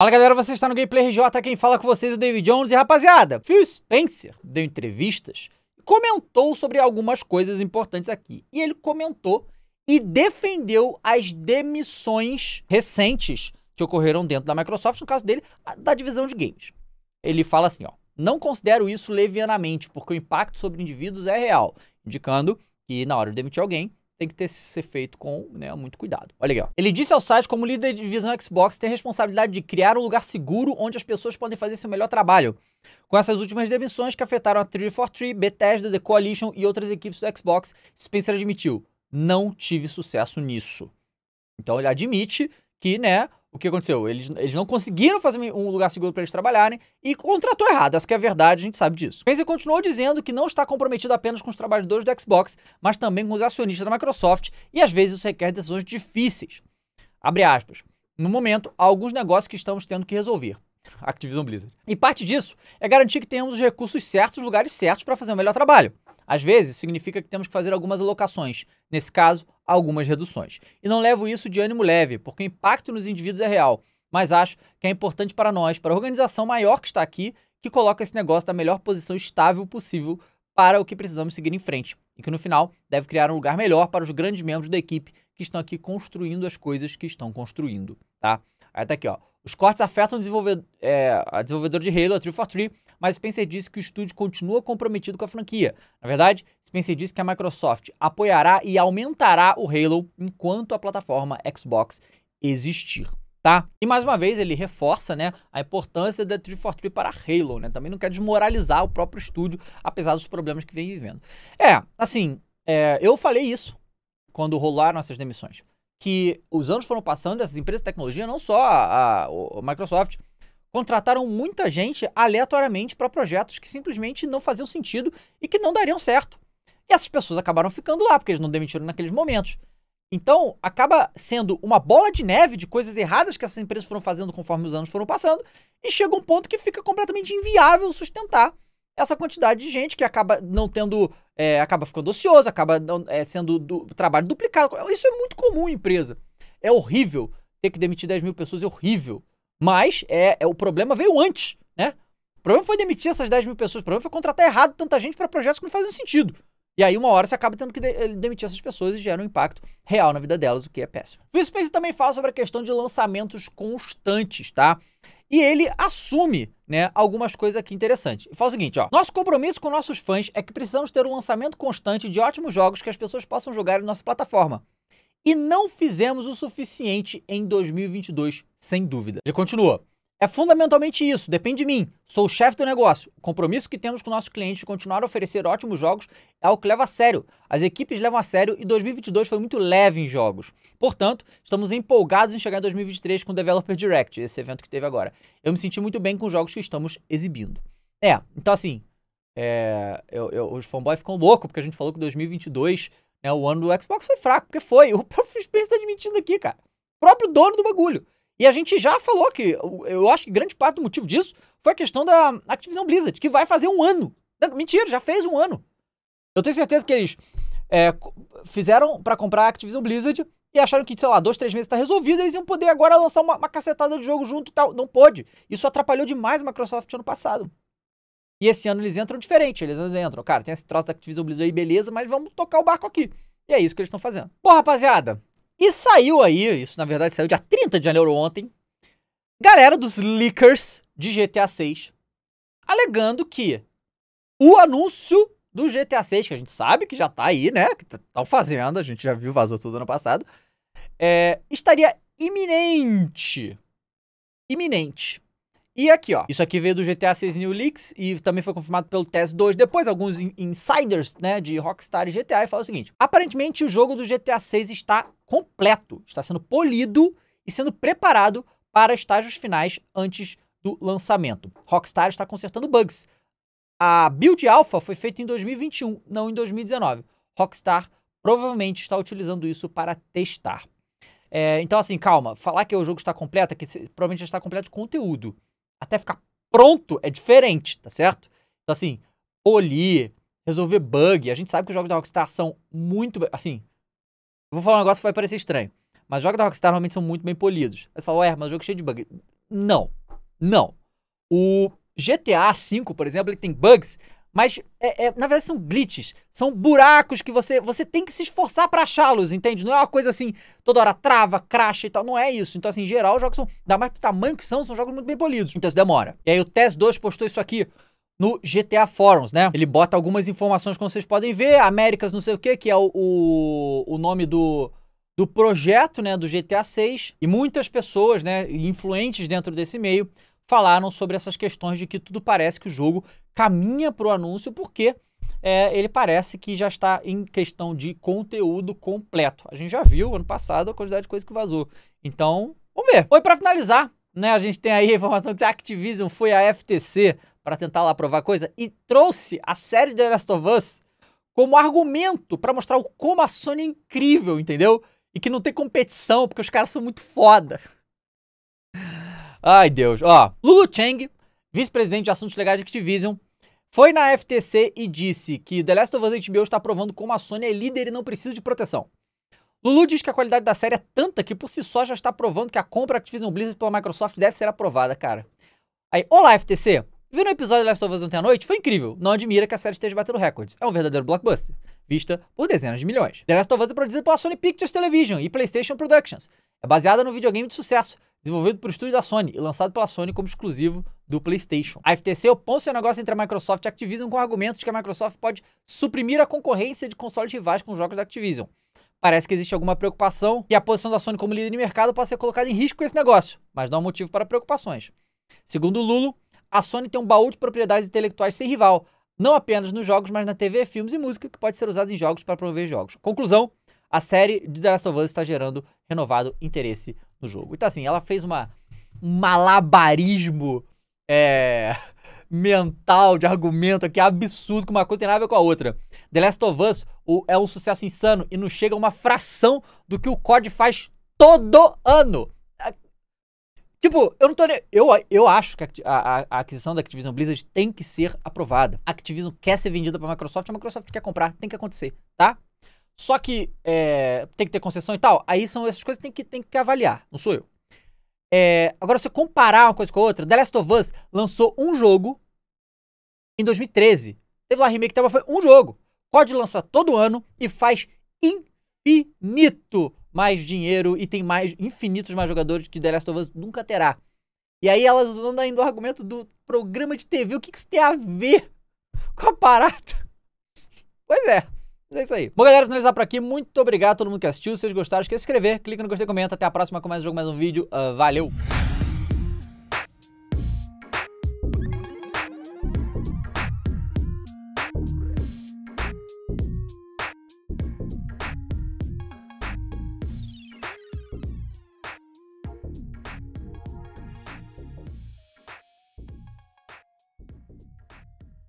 Fala galera, você está no Gameplay RJ, quem fala com vocês é o David Jones e rapaziada, Phil Spencer deu entrevistas e comentou sobre algumas coisas importantes aqui. E ele comentou e defendeu as demissões recentes que ocorreram dentro da Microsoft, no caso dele, da divisão de games. Ele fala assim, ó, não considero isso levianamente, porque o impacto sobre indivíduos é real, indicando que na hora de demitir alguém, tem que ter, ser feito com né, muito cuidado. Olha aqui, ó. Ele disse ao site como líder de divisão Xbox tem a responsabilidade de criar um lugar seguro onde as pessoas podem fazer seu melhor trabalho. Com essas últimas demissões que afetaram a 343, Bethesda, The Coalition e outras equipes do Xbox, Spencer admitiu, não tive sucesso nisso. Então ele admite que, né, o que aconteceu? Eles, eles não conseguiram fazer um lugar seguro para eles trabalharem e contratou errado. Essa é a verdade, a gente sabe disso. Mas ele continuou dizendo que não está comprometido apenas com os trabalhadores do Xbox, mas também com os acionistas da Microsoft, e às vezes isso requer decisões difíceis. Abre aspas. No momento, há alguns negócios que estamos tendo que resolver. Activision Blizzard. E parte disso é garantir que tenhamos os recursos certos, os lugares certos para fazer o melhor trabalho. Às vezes, significa que temos que fazer algumas alocações, nesse caso, algumas reduções. E não levo isso de ânimo leve, porque o impacto nos indivíduos é real, mas acho que é importante para nós, para a organização maior que está aqui, que coloca esse negócio na melhor posição estável possível para o que precisamos seguir em frente, e que no final deve criar um lugar melhor para os grandes membros da equipe que estão aqui construindo as coisas que estão construindo, tá? Aí tá aqui, ó. Os cortes afetam desenvolvedor, é, a desenvolvedora de Halo, a 343, mas Spencer disse que o estúdio continua comprometido com a franquia. Na verdade, Spencer disse que a Microsoft apoiará e aumentará o Halo enquanto a plataforma Xbox existir. Tá? E mais uma vez ele reforça né, a importância da 343 para Halo, né? Também não quer desmoralizar o próprio estúdio, apesar dos problemas que vem vivendo. É, assim, é, eu falei isso quando rolaram essas demissões que os anos foram passando, essas empresas de tecnologia, não só a, a, a Microsoft, contrataram muita gente aleatoriamente para projetos que simplesmente não faziam sentido e que não dariam certo. E essas pessoas acabaram ficando lá, porque eles não demitiram naqueles momentos. Então, acaba sendo uma bola de neve de coisas erradas que essas empresas foram fazendo conforme os anos foram passando, e chega um ponto que fica completamente inviável sustentar essa quantidade de gente que acaba não tendo, é, acaba ficando ocioso, acaba não, é, sendo do, trabalho duplicado. Isso é muito comum em empresa. É horrível. Ter que demitir 10 mil pessoas é horrível. Mas é, é o problema veio antes, né? O problema foi demitir essas 10 mil pessoas. O problema foi contratar errado tanta gente para projetos que não fazem sentido. E aí, uma hora, você acaba tendo que de eh, demitir essas pessoas e gera um impacto real na vida delas, o que é péssimo. O Phil Spencer também fala sobre a questão de lançamentos constantes, tá? E ele assume né, algumas coisas aqui interessantes. Fala o seguinte, ó. Nosso compromisso com nossos fãs é que precisamos ter um lançamento constante de ótimos jogos que as pessoas possam jogar em nossa plataforma. E não fizemos o suficiente em 2022, sem dúvida. Ele continua. É fundamentalmente isso, depende de mim. Sou o chefe do negócio. O compromisso que temos com nossos clientes de continuar a oferecer ótimos jogos é algo que leva a sério. As equipes levam a sério e 2022 foi muito leve em jogos. Portanto, estamos empolgados em chegar em 2023 com o Developer Direct, esse evento que teve agora. Eu me senti muito bem com os jogos que estamos exibindo. É, então assim, é, eu, eu, os fanboys ficam loucos porque a gente falou que 2022, né, o ano do Xbox foi fraco, porque foi. O próprio Spencer está admitindo aqui, cara. O próprio dono do bagulho. E a gente já falou que eu acho que grande parte do motivo disso foi a questão da Activision Blizzard, que vai fazer um ano. Não, mentira, já fez um ano. Eu tenho certeza que eles é, fizeram para comprar a Activision Blizzard e acharam que, sei lá, dois, três meses está resolvido, eles iam poder agora lançar uma, uma cacetada de jogo junto e tal. Não pôde. Isso atrapalhou demais a Microsoft ano passado. E esse ano eles entram diferente. Eles entram, cara, tem esse troço da Activision Blizzard aí, beleza, mas vamos tocar o barco aqui. E é isso que eles estão fazendo. Bom, rapaziada, e saiu aí, isso na verdade saiu dia 30 de janeiro ontem, galera dos leakers de GTA 6 alegando que o anúncio do GTA 6, que a gente sabe que já tá aí, né? Que estão tá, fazendo, a gente já viu, vazou tudo ano passado, é, estaria iminente. Iminente e aqui, ó. Isso aqui veio do GTA 6 New Leaks e também foi confirmado pelo TES 2. Depois, alguns insiders, né, de Rockstar e GTA e falam o seguinte. Aparentemente, o jogo do GTA 6 está completo. Está sendo polido e sendo preparado para estágios finais antes do lançamento. Rockstar está consertando bugs. A build alpha foi feita em 2021, não em 2019. Rockstar provavelmente está utilizando isso para testar. É, então, assim, calma. Falar que o jogo está completo, é que provavelmente já está completo de conteúdo até ficar pronto é diferente, tá certo? Então, assim, polir, resolver bug. A gente sabe que os jogos da Rockstar são muito. Assim, vou falar um negócio que vai parecer estranho. Mas jogos da Rockstar normalmente são muito bem polidos. Aí você fala, ué, mas o jogo é cheio de bug. Não. Não. O GTA V, por exemplo, ele tem bugs, mas, é, é, na verdade, são glitches. São buracos que você, você tem que se esforçar para achá-los, entende? Não é uma coisa assim, toda hora trava, cracha e tal. Não é isso. Então, assim, em geral, os jogos são. dá mais pro tamanho que são, são jogos muito bem polidos. Então, isso demora. E aí, o Tess 2 postou isso aqui no GTA Forums, né? Ele bota algumas informações, como vocês podem ver. Américas, não sei o que, que é o, o, o nome do do projeto né, do GTA 6 e muitas pessoas né, influentes dentro desse meio falaram sobre essas questões de que tudo parece que o jogo caminha para o anúncio, porque é, ele parece que já está em questão de conteúdo completo. A gente já viu ano passado a quantidade de coisa que vazou. Então, vamos ver. Oi, para finalizar, né, a gente tem aí a informação que a Activision foi à FTC para tentar lá provar coisa e trouxe a série The Last of Us como argumento para mostrar como a Sony é incrível, entendeu? E que não tem competição, porque os caras são muito foda. Ai, Deus. Ó, Lulu Chang, vice-presidente de assuntos legais de Activision, foi na FTC e disse que The Last of Us HBO está provando como a Sony é líder e não precisa de proteção. Lulu diz que a qualidade da série é tanta que por si só já está provando que a compra Activision Blizzard pela Microsoft deve ser aprovada, cara. Aí, olá FTC, viu no episódio de Last of Us ontem à noite? Foi incrível, não admira que a série esteja batendo recordes, é um verdadeiro blockbuster, vista por dezenas de milhões. The Last of Us é produzida pela Sony Pictures Television e PlayStation Productions, é baseada no videogame de sucesso desenvolvido por estúdio da Sony e lançado pela Sony como exclusivo do PlayStation. A FTC opõe seu negócio entre a Microsoft e a Activision com argumentos de que a Microsoft pode suprimir a concorrência de consoles rivais com jogos da Activision. Parece que existe alguma preocupação que a posição da Sony como líder de mercado possa ser colocada em risco com esse negócio, mas não há motivo para preocupações. Segundo Lulo, a Sony tem um baú de propriedades intelectuais sem rival, não apenas nos jogos, mas na TV, filmes e música, que pode ser usado em jogos para promover jogos. Conclusão, a série de The Last of Us está gerando renovado interesse no jogo. Então, assim, ela fez uma, um malabarismo é, mental de argumento aqui absurdo, que uma coisa tem nada a ver com a outra. The Last of Us o, é um sucesso insano e não chega a uma fração do que o COD faz todo ano. tipo, eu não tô nem. Eu, eu acho que a, a, a, aquisição da Activision Blizzard tem que ser aprovada. A Activision quer ser vendida pra Microsoft, a Microsoft quer comprar, tem que acontecer, tá? Só que é, tem que ter concessão e tal. Aí são essas coisas que tem que, tem que avaliar, não sou eu. É, agora, se comparar uma coisa com a outra, The Last of Us lançou um jogo em 2013. Teve lá remake, tava, foi um jogo. Pode lançar todo ano e faz infinito mais dinheiro e tem mais infinitos mais jogadores que The Last of Us nunca terá. E aí elas usando ainda o argumento do programa de TV. O que, que isso tem a ver com a parada? Pois é é isso aí. Bom, galera, finalizar por aqui. Muito obrigado a todo mundo que assistiu. Se vocês gostaram, esqueça de se inscrever, clica no gostei, comenta. Até a próxima com mais um jogo, mais um vídeo. Uh, valeu!